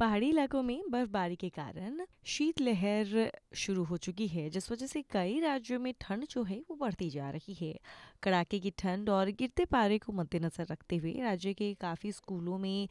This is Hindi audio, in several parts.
पहाड़ी इलाकों में बर्फबारी के कारण शीतलहर शुरू हो चुकी है जिस वजह से कई राज्यों में ठंड जो है वो बढ़ती जा रही है कड़ाके की ठंड और गिरते पारे को मद्देनजर रखते हुए राज्य के काफ़ी स्कूलों में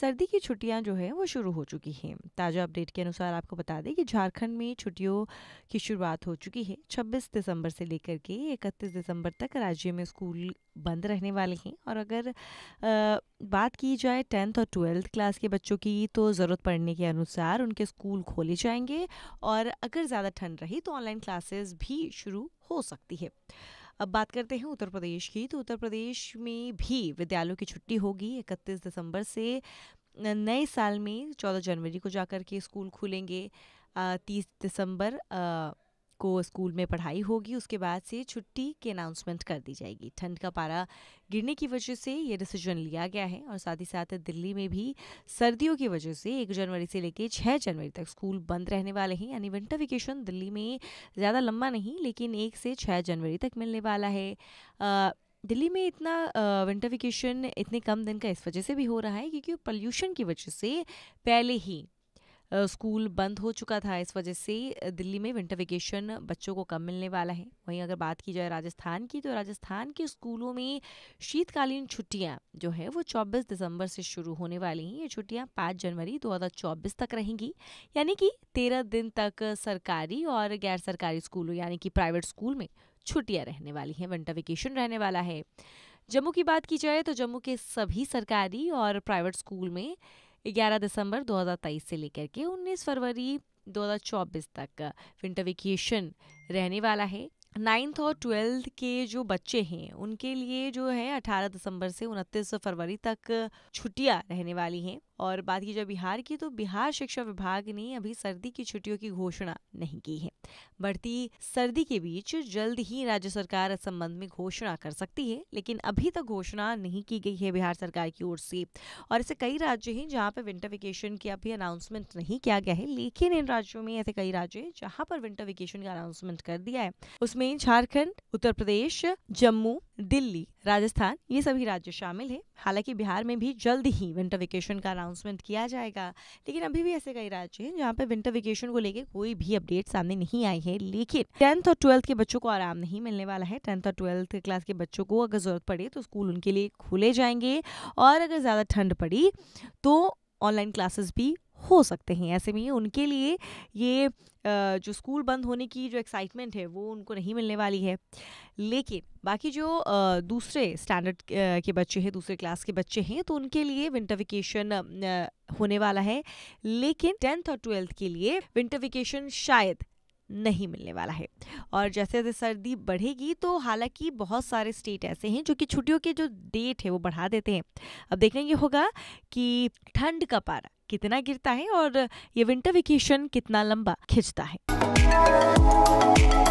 सर्दी की छुट्टियां जो है वो शुरू हो चुकी हैं ताज़ा अपडेट के अनुसार आपको बता दें कि झारखंड में छुट्टियों की शुरुआत हो चुकी है 26 दिसंबर से लेकर के 31 दिसंबर तक राज्य में स्कूल बंद रहने वाले हैं और अगर आ, बात की जाए टेंथ और ट्वेल्थ क्लास के बच्चों की तो ज़रूरत पड़ने के अनुसार उनके स्कूल खोले जाएंगे और अगर ज़्यादा ठंड रही तो ऑनलाइन क्लासेस भी शुरू हो सकती है अब बात करते हैं उत्तर प्रदेश की तो उत्तर प्रदेश में भी विद्यालयों की छुट्टी होगी इकतीस दिसंबर से नए साल में चौदह जनवरी को जाकर के स्कूल खुलेंगे तीस दिसंबर को स्कूल में पढ़ाई होगी उसके बाद से छुट्टी की अनाउंसमेंट कर दी जाएगी ठंड का पारा गिरने की वजह से ये डिसीजन लिया गया है और साथ ही साथ दिल्ली में भी सर्दियों की वजह से एक जनवरी से लेकर छः जनवरी तक स्कूल बंद रहने वाले हैं यानी विंटर वेकेशन दिल्ली में ज़्यादा लंबा नहीं लेकिन एक से छः जनवरी तक मिलने वाला है दिल्ली में इतना विंटर वेकेशन इतने कम दिन का इस वजह से भी हो रहा है क्योंकि पॉल्यूशन की वजह से पहले ही स्कूल बंद हो चुका था इस वजह से दिल्ली में विंटर वेकेशन बच्चों को कम मिलने वाला है वहीं अगर बात की जाए राजस्थान की तो राजस्थान के स्कूलों में शीतकालीन छुट्टियां जो है वो 24 दिसंबर से शुरू होने वाली हैं ये छुट्टियां 5 जनवरी 2024 तक रहेंगी यानी कि 13 दिन तक सरकारी और गैर सरकारी स्कूलों यानी कि प्राइवेट स्कूल में छुट्टियाँ रहने वाली हैं विंटर वेकेशन रहने वाला है जम्मू की बात की जाए तो जम्मू के सभी सरकारी और प्राइवेट स्कूल में 11 दिसंबर 2023 से लेकर के 19 फरवरी 2024 तक विंटर वेकेशन रहने वाला है नाइन्थ और ट्वेल्थ के जो बच्चे हैं उनके लिए जो है 18 दिसंबर से उनतीस फरवरी तक छुट्टियां रहने वाली हैं और बात की जाए बिहार की तो बिहार शिक्षा विभाग ने अभी सर्दी की छुट्टियों की घोषणा नहीं की है बढ़ती सर्दी के बीच जल्द ही राज्य सरकार इस संबंध में घोषणा कर सकती है लेकिन अभी तक घोषणा नहीं की गई है बिहार सरकार की ओर से और ऐसे कई राज्य हैं जहाँ पर विंटर वेकेशन की अभी अनाउंसमेंट नहीं किया गया है लेकिन इन राज्यों में ऐसे कई राज्य हैं जहाँ पर विंटर वेकेशन का अनाउंसमेंट कर दिया है उसमें इसमें झारखंड उत्तर प्रदेश जम्मू दिल्ली राजस्थान ये सभी राज्य शामिल हैं हालांकि बिहार में भी जल्द ही विंटर वेकेशन का अनाउंसमेंट किया जाएगा लेकिन अभी भी ऐसे कई राज्य हैं जहां पर विंटर वेकेशन को लेकर कोई भी अपडेट सामने नहीं आई है लेकिन टेंथ और ट्वेल्थ के बच्चों को आराम नहीं मिलने वाला है टेंथ और ट्वेल्थ क्लास के बच्चों को अगर ज़रूरत पड़े तो स्कूल उनके लिए खुले जाएंगे और अगर ज़्यादा ठंड पड़ी तो ऑनलाइन क्लासेस भी हो सकते हैं ऐसे में उनके लिए ये जो स्कूल बंद होने की जो एक्साइटमेंट है वो उनको नहीं मिलने वाली है लेकिन बाकी जो दूसरे स्टैंडर्ड के बच्चे हैं दूसरे क्लास के बच्चे हैं तो उनके लिए विंटर वेकेशन होने वाला है लेकिन टेंथ और ट्वेल्थ के लिए विंटर वेकेशन शायद नहीं मिलने वाला है और जैसे जैसे सर्दी बढ़ेगी तो हालांकि बहुत सारे स्टेट ऐसे हैं जो कि छुट्टियों के जो डेट है वो बढ़ा देते हैं अब देखना ये होगा कि ठंड का पारा कितना गिरता है और ये विंटर वेकेशन कितना लंबा खिंचता है